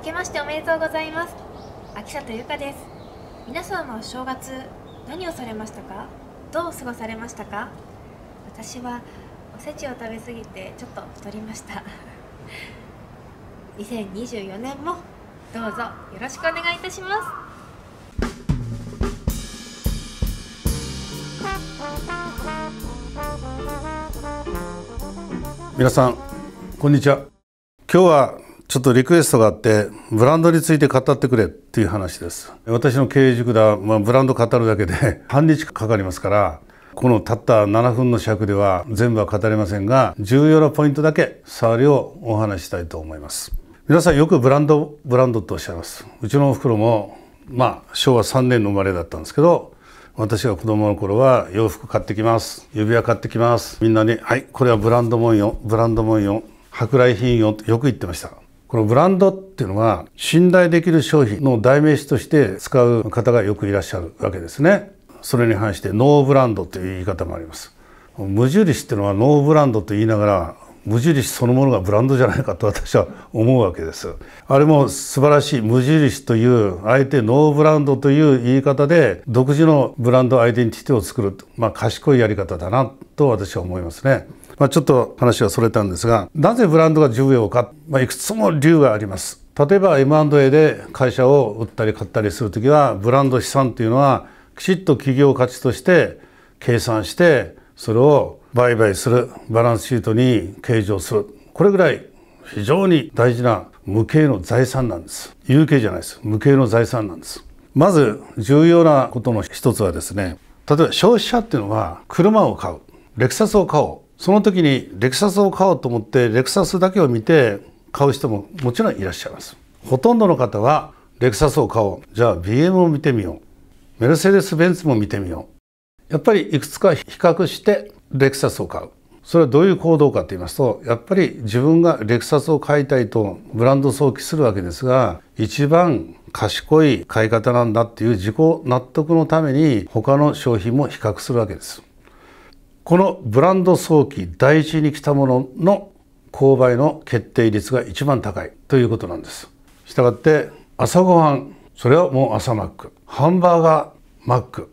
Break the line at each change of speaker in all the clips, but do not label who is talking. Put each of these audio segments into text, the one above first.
明けましておめでとうございます秋里由香です皆さんはお正月何をされましたかどう過ごされましたか私はおせちを食べ過ぎてちょっと太りました2024年 もどうぞよろしくお願いいたしますみなさんこんにちは今日はちょっとリクエストがあってブランドについて語ってくれっていう話です私の経営塾では、まあ、ブランド語るだけで 半日かかりますからこのたった7分の尺では全部は語れませんが重要なポイントだけ触りをお話したいと思います皆さんよくブランドブランドとおっしゃいますうちのおふくろもまあ昭和3年の生まれだったんですけど私が子供の頃は洋服買ってきます指輪買ってきますみんなに「はいこれはブランドもんよブランドもんよ舶来品よ」ってよく言ってましたこのブランドっていうのは信頼できる商品の代名詞として使う方がよくいらっしゃるわけですね。それに反してノーブランドという言い方もあります。無印っていうのはノーブランドと言いながら無印そのものがブランドじゃないかと私は思うわけです。あれも素晴らしい無印というあえてノーブランドという言い方で独自のブランドアイデンティティを作る、まあ、賢いやり方だなと私は思いますね。まあ、ちょっと話はそれたんですがなぜブランドが重要か、まあ、いくつも理由があります。例えば M&A で会社を売ったり買ったりする時はブランド資産というのはきちっと企業価値として計算してそれを売買するバランスシートに計上するこれぐらい非常に大事な無形の財産なんです有形じゃないです無形の財産なんですまず重要なことの一つはですね例えば消費者っていうのは車を買うレクサスを買おうその時にレクサスを買おうと思ってレクサスだけを見て買う人ももちろんいらっしゃいますほとんどの方はレクサスを買おうじゃあ BM を見てみようメルセデス・ベンツも見てみようやっぱりいくつか比較してレクサスを買うそれはどういう行動かと言いますとやっぱり自分がレクサスを買いたいとブランド想起するわけですが一番賢い買い方なんだっていう自己納得のために他の商品も比較するわけですこのブランド早期第一に来たものの購買の決定率が一番高いということなんですしたがって朝ごはんそれはもう朝マックハンバーガーマック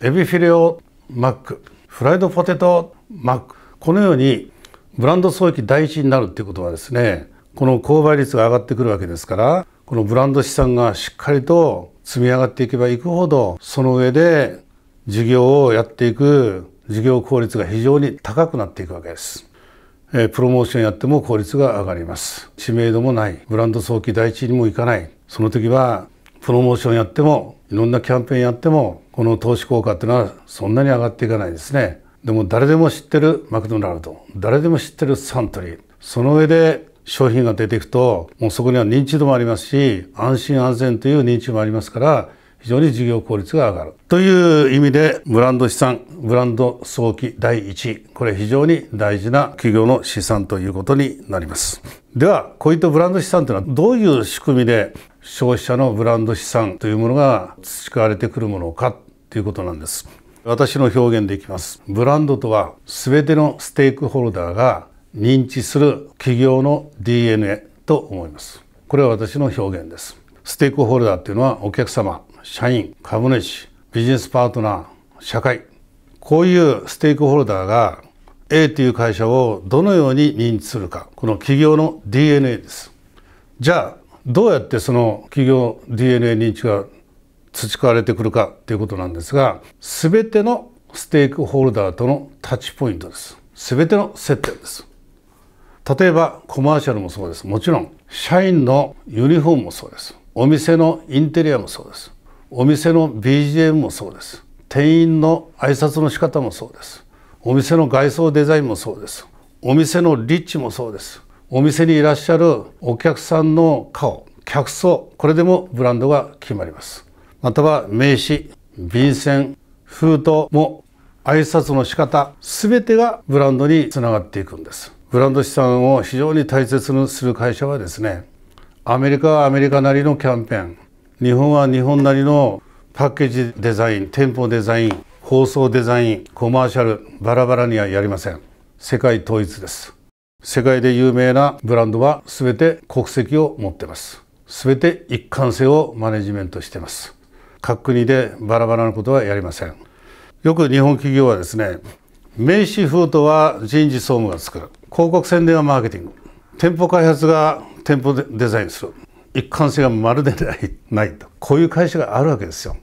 エビフィレオマックフライドポテトマックこのようにブランド早期第一になるっていうことはですねこの購買率が上がってくるわけですからこのブランド資産がしっかりと積み上がっていけばいくほどその上で事業をやっていく事業効率が非常に高くなっていくわけです。プロモーションやっても効率が上がります。知名度もない、ブランド早期第一にもいかない。その時は、プロモーションやっても、いろんなキャンペーンやっても、この投資効果っていうのはそんなに上がっていかないですね。でも誰でも知ってるマクドナルド、誰でも知ってるサントリー、その上で商品が出ていくと、もうそこには認知度もありますし、安心安全という認知もありますから、非常に事業効率が上がる。という意味で、ブランド資産、ブランド早期第1位、これ非常に大事な企業の資産ということになります。では、こういったブランド資産というのはどういう仕組みで消費者のブランド資産というものが培われてくるものかということなんです。私の表現でいきます。ブランドとは、全てのステークホルダーが認知する企業の DNA と思います。これは私の表現です。ステークホルダーっていうのはお客様、社員株主ビジネスパートナー社会こういうステークホルダーが A という会社をどのように認知するかこの企業の DNA ですじゃあどうやってその企業 DNA 認知が培われてくるかということなんですが全てのステークホルダーとのタッチポイントです全ての接点です例えばコマーシャルもそうですもちろん社員のユニフォームもそうですお店のインテリアもそうですお店の BGM もそうです店員の挨拶の仕方もそうですお店の外装デザインもそうですお店の立地もそうですお店にいらっしゃるお客さんの顔客層これでもブランドが決まりますまたは名刺便箋封筒も挨拶の仕方すべてがブランドにつながっていくんですブランド資産を非常に大切にする会社はですねアメリカはアメリカなりのキャンペーン日本は日本なりのパッケージデザイン店舗デザイン放送デザインコマーシャルバラバラにはやりません世界統一です世界で有名なブランドは全て国籍を持ってます全て一貫性をマネジメントしてます各国でバラバラなことはやりませんよく日本企業はですね名刺封筒は人事総務が作る広告宣伝はマーケティング店舗開発が店舗デザインする一貫性がまるでないないとこういう会社があるわけですよ。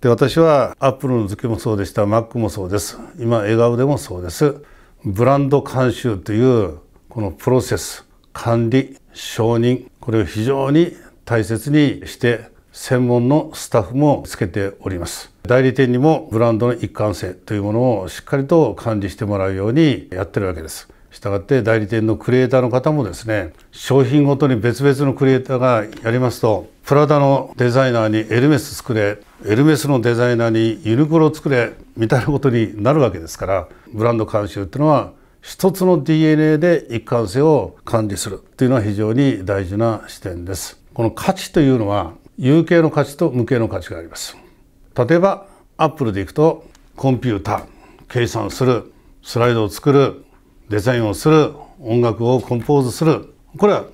で私はアップルの時もそうでしたマックもそうです今笑顔でもそうですブランド監修というこのプロセス管理承認これを非常に大切にして専門のスタッフもつけております代理店にもブランドの一貫性というものをしっかりと管理してもらうようにやってるわけですしたがって代理店のクリエイターの方もですね商品ごとに別々のクリエイターがやりますとプラダのデザイナーにエルメス作れエルメスのデザイナーにユニクロを作れみたいなことになるわけですからブランド監修っていうのは一つの DNA で一貫性を管理するっていうのは非常に大事な視点です。この価値というのは有形の価値と無形の価値があります。例えばアップルでいくとコンピューター計算するスライドを作るデザインをする音楽をコンポーズするこれは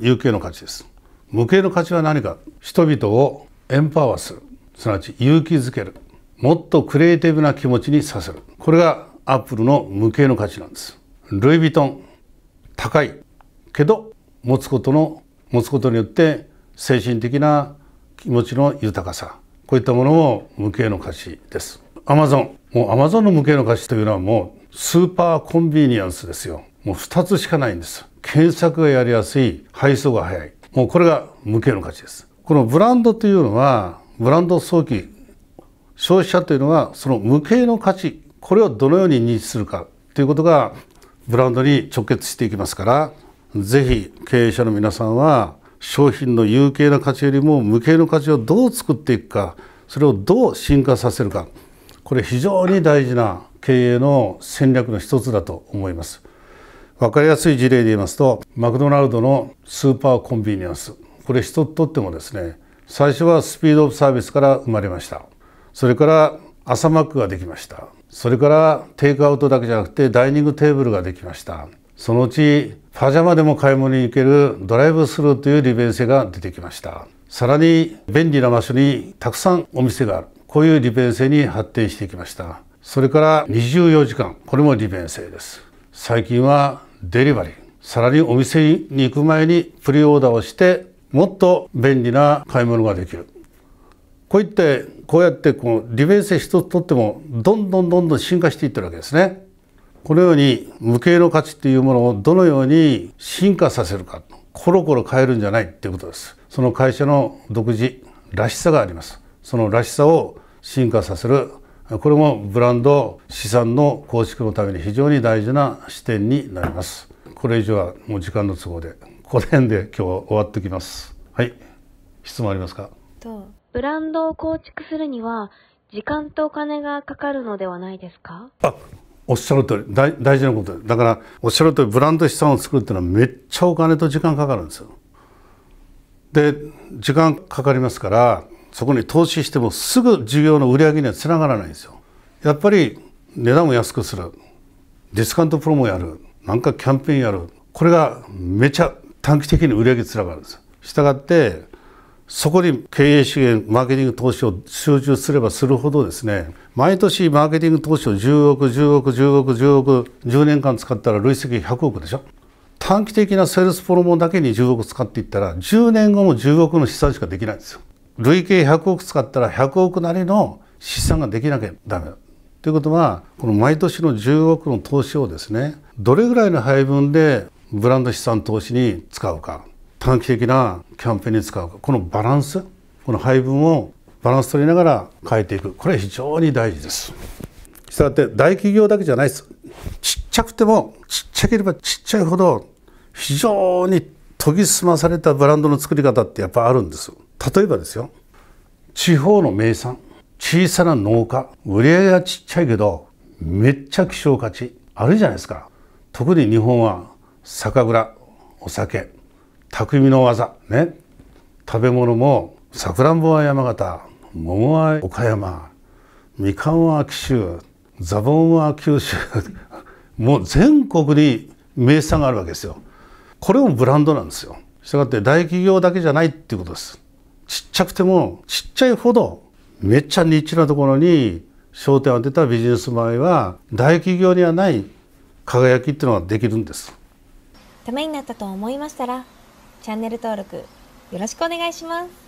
有形の価値です無形の価値は何か人々をエンパワーするすなわち勇気づけるもっとクリエイティブな気持ちにさせるこれがアップルの無形の価値なんですルイ・ヴィトン高いけど持つことの持つことによって精神的な気持ちの豊かさこういったものも無形の価値ですアマゾンもうアマゾンの無形の価値というのはもうスーパーコンビニエンスですよ。もう2つしかないんです。検索がやりやすい、配送が早い。もうこれが無形の価値です。このブランドというのは、ブランド早期、消費者というのは、その無形の価値、これをどのように認知するかということが、ブランドに直結していきますから、ぜひ経営者の皆さんは、商品の有形な価値よりも無形の価値をどう作っていくか、それをどう進化させるか、これ非常に大事な経営の戦略の一つだと思います。分かりやすい事例で言いますとマクドナルドのスーパーコンビニエンスこれ人とってもですね最初はスピードオブサービスから生まれましたそれから朝マックができましたそれからテイクアウトだけじゃなくてダイニングテーブルができましたそのうちパジャマでも買い物に行けるドライブスルーという利便性が出てきましたさらに便利な場所にたくさんお店があるこういう利便性に発展していきましたそれから24時間これも利便性です最近はデリバリーさらにお店に行く前にプリオーダーをしてもっと便利な買い物ができるこういってこうやってこの利便性一つとってもどんどんどんどん進化していってるわけですねこのように無形の価値っていうものをどのように進化させるかコロコロ変えるんじゃないっていうことですその会社の独自らしさがありますそのらしさを進化させるこれもブランド資産の構築のために非常に大事な視点になりますこれ以上はもう時間の都合でこの辺で今日は終わってきますはい質問ありますかブランドを構築するには時間とお金がかかるのではないですかあおっしゃる通り大大事なことだからおっしゃる通りブランド資産を作るっていうのはめっちゃお金と時間かかるんですよで時間かかりますからそこに投資してもすぐ事業の売り上げにはつながらないんですよ。やっぱり値段を安くするディスカウントプロもやるなんかキャンペーンやるこれがめちゃ短期的に売り上げつながるんです。したがってそこに経営資源マーケティング投資を集中すればするほどですね毎年マーケティング投資を10億10億10億10億10年間使ったら累積100億でしょ短期的なセールスフォロモンだけに10億使っていったら10年後も10億の資産しかできないんですよ累計100億使ったら100億なりの資産ができなきゃダメだ。ということはこの毎年の10億の投資をですねどれぐらいの配分でブランド資産投資に使うか短期的なキャンペーンに使うかこのバランスこの配分をバランス取りながら変えていくこれ非常に大事です。したがって大企業だけじゃないですちっちゃくてもちっちゃければちっちゃいほど非常に研ぎ澄まされたブランドの作り方ってやっぱあるんです。例えばですよ地方の名産小さな農家売り上げはちっちゃいけどめっちゃ希少価値あるじゃないですか特に日本は酒蔵お酒匠の技ね食べ物もさくらんぼは山形桃は岡山みかんは紀州ザボンは九州 もう全国に名産があるわけですよこれもブランドなんですよしたがって大企業だけじゃないっていうことですちっちゃくてもちっちゃいほどめっちゃニッチなところに焦点を当てたビジネス場合は大企業にはない輝きっていうのができるんですためになったと思いましたらチャンネル登録よろしくお願いします